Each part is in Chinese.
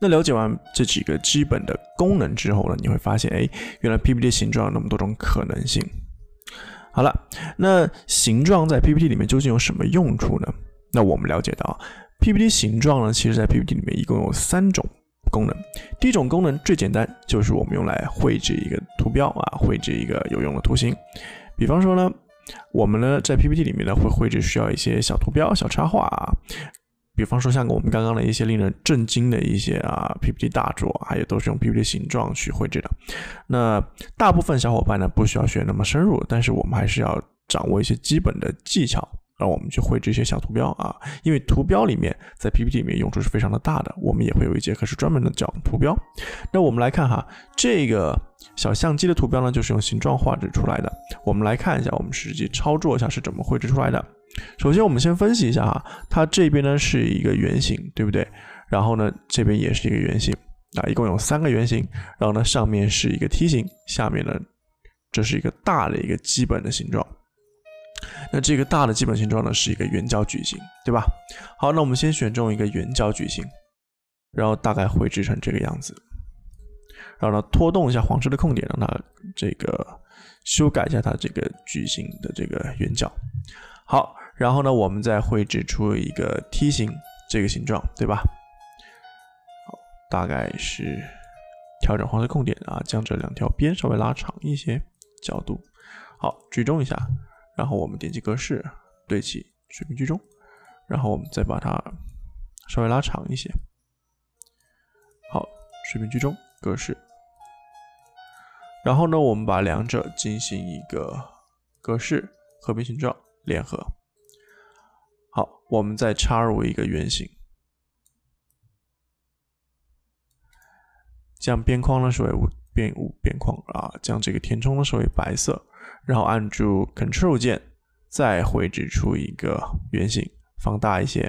那了解完这几个基本的功能之后呢，你会发现，哎，原来 PPT 形状有那么多种可能性。好了，那形状在 PPT 里面究竟有什么用处呢？那我们了解到，PPT 形状呢，其实在 PPT 里面一共有三种。功能，第一种功能最简单，就是我们用来绘制一个图标啊，绘制一个有用的图形。比方说呢，我们呢在 PPT 里面呢会绘制需要一些小图标、小插画。啊。比方说像我们刚刚的一些令人震惊的一些啊 PPT 大作，还有都是用 PPT 形状去绘制的。那大部分小伙伴呢不需要学那么深入，但是我们还是要掌握一些基本的技巧。让我们绘制这些小图标啊，因为图标里面在 PPT 里面用处是非常的大的。我们也会有一节课是专门的讲图标。那我们来看哈，这个小相机的图标呢，就是用形状画制出来的。我们来看一下，我们实际操作一下是怎么绘制出来的。首先我们先分析一下哈，它这边呢是一个圆形，对不对？然后呢这边也是一个圆形，啊，一共有三个圆形。然后呢上面是一个梯形，下面呢这是一个大的一个基本的形状。那这个大的基本形状呢，是一个圆角矩形，对吧？好，那我们先选中一个圆角矩形，然后大概绘制成这个样子，然后呢，拖动一下黄色的空点，让它这个修改一下它这个矩形的这个圆角。好，然后呢，我们再绘制出一个梯形这个形状，对吧？好，大概是调整黄色空点啊，将这两条边稍微拉长一些角度。好，举重一下。然后我们点击格式，对齐水平居中，然后我们再把它稍微拉长一些。好，水平居中格式。然后呢，我们把两者进行一个格式合并形状联合。好，我们再插入一个圆形，将边框呢设为无边无边框啊，将这个填充呢设为白色。然后按住 c t r l 键，再绘制出一个圆形，放大一些。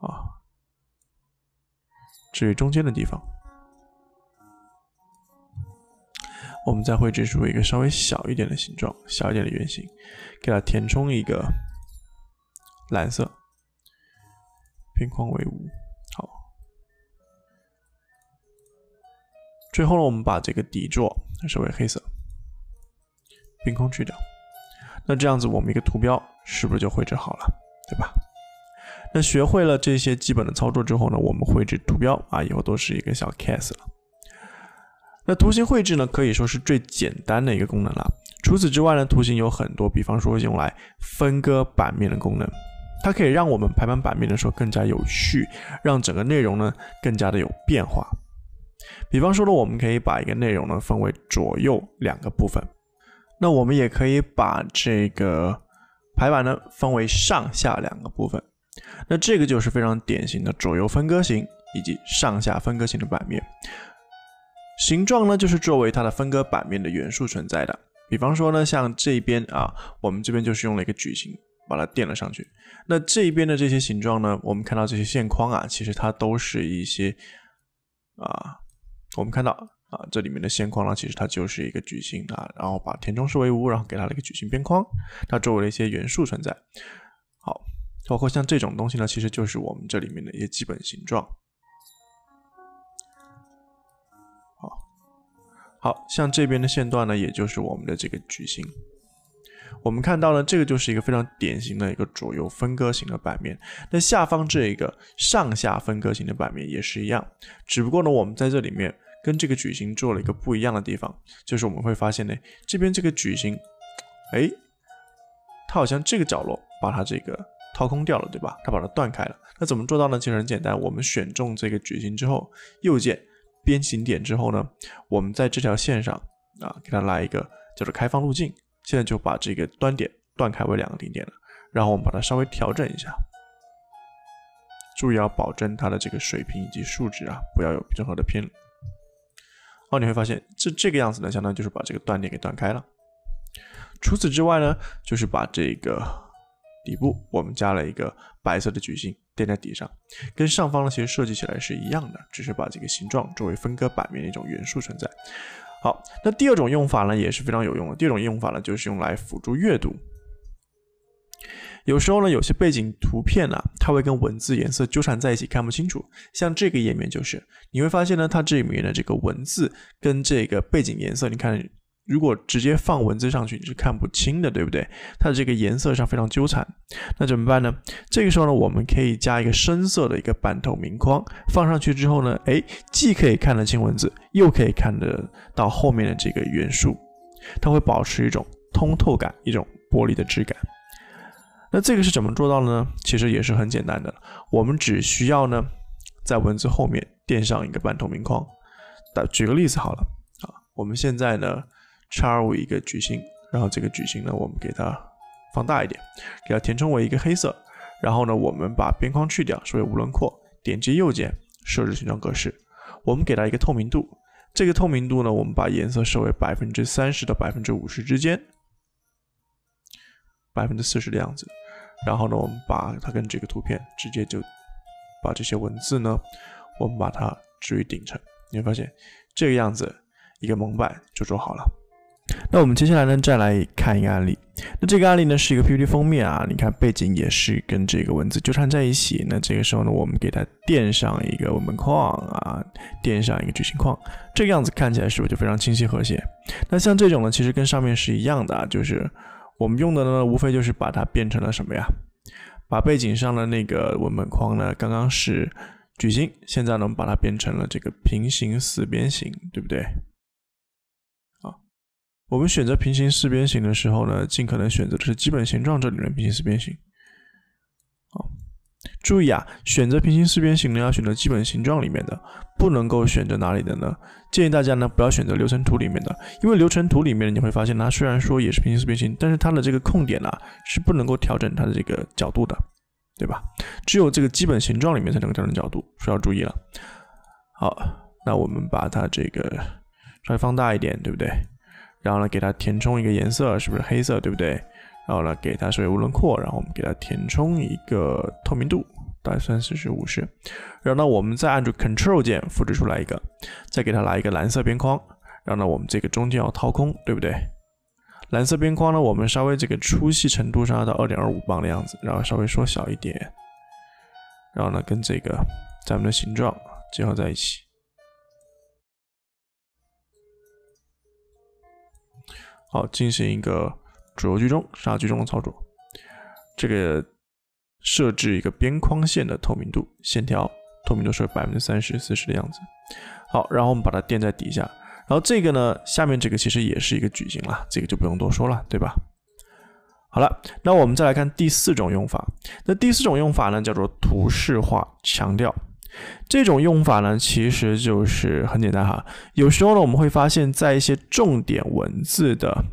啊，至于中间的地方，我们再绘制出一个稍微小一点的形状，小一点的圆形，给它填充一个蓝色，边框为五。好，最后呢，我们把这个底座设为黑色。边框去掉，那这样子我们一个图标是不是就绘制好了，对吧？那学会了这些基本的操作之后呢，我们绘制图标啊，以后都是一个小 case 了。那图形绘制呢，可以说是最简单的一个功能了。除此之外呢，图形有很多，比方说用来分割版面的功能，它可以让我们排版版面的时候更加有序，让整个内容呢更加的有变化。比方说呢，我们可以把一个内容呢分为左右两个部分。那我们也可以把这个排版呢分为上下两个部分，那这个就是非常典型的左右分割型以及上下分割型的版面。形状呢就是作为它的分割版面的元素存在的。比方说呢，像这边啊，我们这边就是用了一个矩形把它垫了上去。那这边的这些形状呢，我们看到这些线框啊，其实它都是一些啊，我们看到。啊，这里面的线框呢，其实它就是一个矩形啊，然后把填充设为无，然后给它了一个矩形边框，它作为了一些元素存在。好，包括像这种东西呢，其实就是我们这里面的一些基本形状。好好像这边的线段呢，也就是我们的这个矩形。我们看到呢，这个就是一个非常典型的一个左右分割型的版面。那下方这一个上下分割型的版面也是一样，只不过呢，我们在这里面。跟这个矩形做了一个不一样的地方，就是我们会发现呢，这边这个矩形，哎，它好像这个角落把它这个掏空掉了，对吧？它把它断开了。那怎么做到呢？其实很简单，我们选中这个矩形之后，右键边形点之后呢，我们在这条线上啊，给它来一个叫做开放路径，现在就把这个端点断开为两个顶点了。然后我们把它稍微调整一下，注意要保证它的这个水平以及数值啊，不要有任何的偏。哦，你会发现这这个样子呢，相当于就是把这个断点给断开了。除此之外呢，就是把这个底部我们加了一个白色的矩形垫在底上，跟上方呢其实设计起来是一样的，只是把这个形状作为分割版面的一种元素存在。好，那第二种用法呢也是非常有用的。第二种用法呢就是用来辅助阅读。有时候呢，有些背景图片呢，它会跟文字颜色纠缠在一起，看不清楚。像这个页面就是，你会发现呢，它这里面的这个文字跟这个背景颜色，你看，如果直接放文字上去，你是看不清的，对不对？它的这个颜色上非常纠缠。那怎么办呢？这个时候呢，我们可以加一个深色的一个半透明框，放上去之后呢，哎，既可以看得清文字，又可以看得到后面的这个元素，它会保持一种通透感，一种玻璃的质感。那这个是怎么做到的呢？其实也是很简单的，我们只需要呢，在文字后面垫上一个半透明框。打举个例子好了，啊，我们现在呢插入一个矩形，然后这个矩形呢，我们给它放大一点，给它填充为一个黑色，然后呢，我们把边框去掉，设为无轮廓，点击右键设置形状格式，我们给它一个透明度，这个透明度呢，我们把颜色设为百分之三十到百分之五十之间。百分之四十的样子，然后呢，我们把它跟这个图片直接就把这些文字呢，我们把它置于顶层，你会发现这个样子一个蒙版就做好了。那我们接下来呢，再来看一个案例。那这个案例呢是一个 PPT 封面啊，你看背景也是跟这个文字纠缠在一起。那这个时候呢，我们给它垫上一个文本框啊，垫上一个矩形框，这个样子看起来是不是就非常清晰和谐？那像这种呢，其实跟上面是一样的啊，就是。我们用的呢，无非就是把它变成了什么呀？把背景上的那个文本框呢，刚刚是矩形，现在呢，我们把它变成了这个平行四边形，对不对？啊，我们选择平行四边形的时候呢，尽可能选择的是基本形状这里的平行四边形。注意啊，选择平行四边形呢要选择基本形状里面的，不能够选择哪里的呢？建议大家呢不要选择流程图里面的，因为流程图里面你会发现它虽然说也是平行四边形，但是它的这个空点啊是不能够调整它的这个角度的，对吧？只有这个基本形状里面才能够调整角度，需要注意了。好，那我们把它这个稍微放大一点，对不对？然后呢，给它填充一个颜色，是不是黑色，对不对？然后呢，给它设为无轮廓，然后我们给它填充一个透明度，大概算是是五十。然后呢，我们再按住 Control 键复制出来一个，再给它来一个蓝色边框。然后呢，我们这个中间要掏空，对不对？蓝色边框呢，我们稍微这个粗细程度上要到二点二五磅的样子，然后稍微缩小一点。然后呢，跟这个咱们的形状结合在一起。好，进行一个。主右居中，上下居中的操作。这个设置一个边框线的透明度，线条透明度是百分之三十四十的样子。好，然后我们把它垫在底下。然后这个呢，下面这个其实也是一个矩形了，这个就不用多说了，对吧？好了，那我们再来看第四种用法。那第四种用法呢，叫做图示化强调。这种用法呢，其实就是很简单哈。有时候呢，我们会发现在一些重点文字的。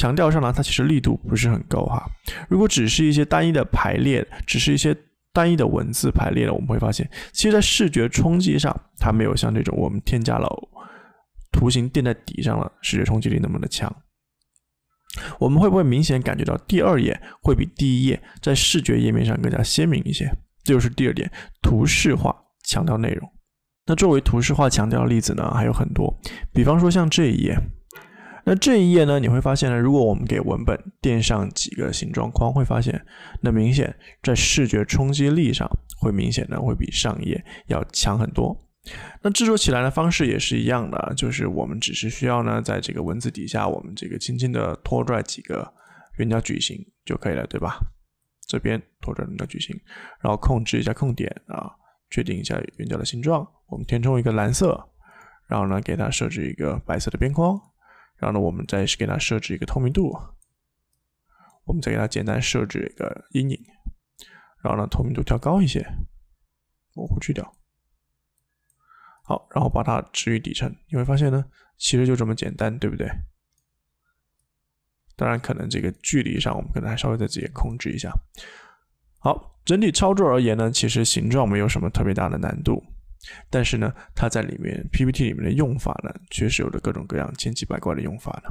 强调上呢，它其实力度不是很高哈。如果只是一些单一的排列，只是一些单一的文字排列了，我们会发现，其实在视觉冲击上，它没有像这种我们添加了图形垫在底上了，视觉冲击力那么的强。我们会不会明显感觉到第二页会比第一页在视觉页面上更加鲜明一些？这就是第二点，图示化强调内容。那作为图示化强调的例子呢，还有很多，比方说像这一页。那这一页呢？你会发现呢，如果我们给文本垫上几个形状框，会发现那明显在视觉冲击力上会明显呢，会比上一页要强很多。那制作起来的方式也是一样的，就是我们只是需要呢，在这个文字底下，我们这个轻轻的拖拽几个圆角矩形就可以了，对吧？这边拖拽圆角矩形，然后控制一下控点啊，确定一下圆角的形状。我们填充一个蓝色，然后呢，给它设置一个白色的边框。然后呢，我们再给它设置一个透明度，我们再给它简单设置一个阴影。然后呢，透明度调高一些，模糊去掉。好，然后把它置于底层，你会发现呢，其实就这么简单，对不对？当然，可能这个距离上我们可能还稍微再自己控制一下。好，整体操作而言呢，其实形状没有什么特别大的难度。但是呢，它在里面 PPT 里面的用法呢，确实有着各种各样千奇百怪的用法呢。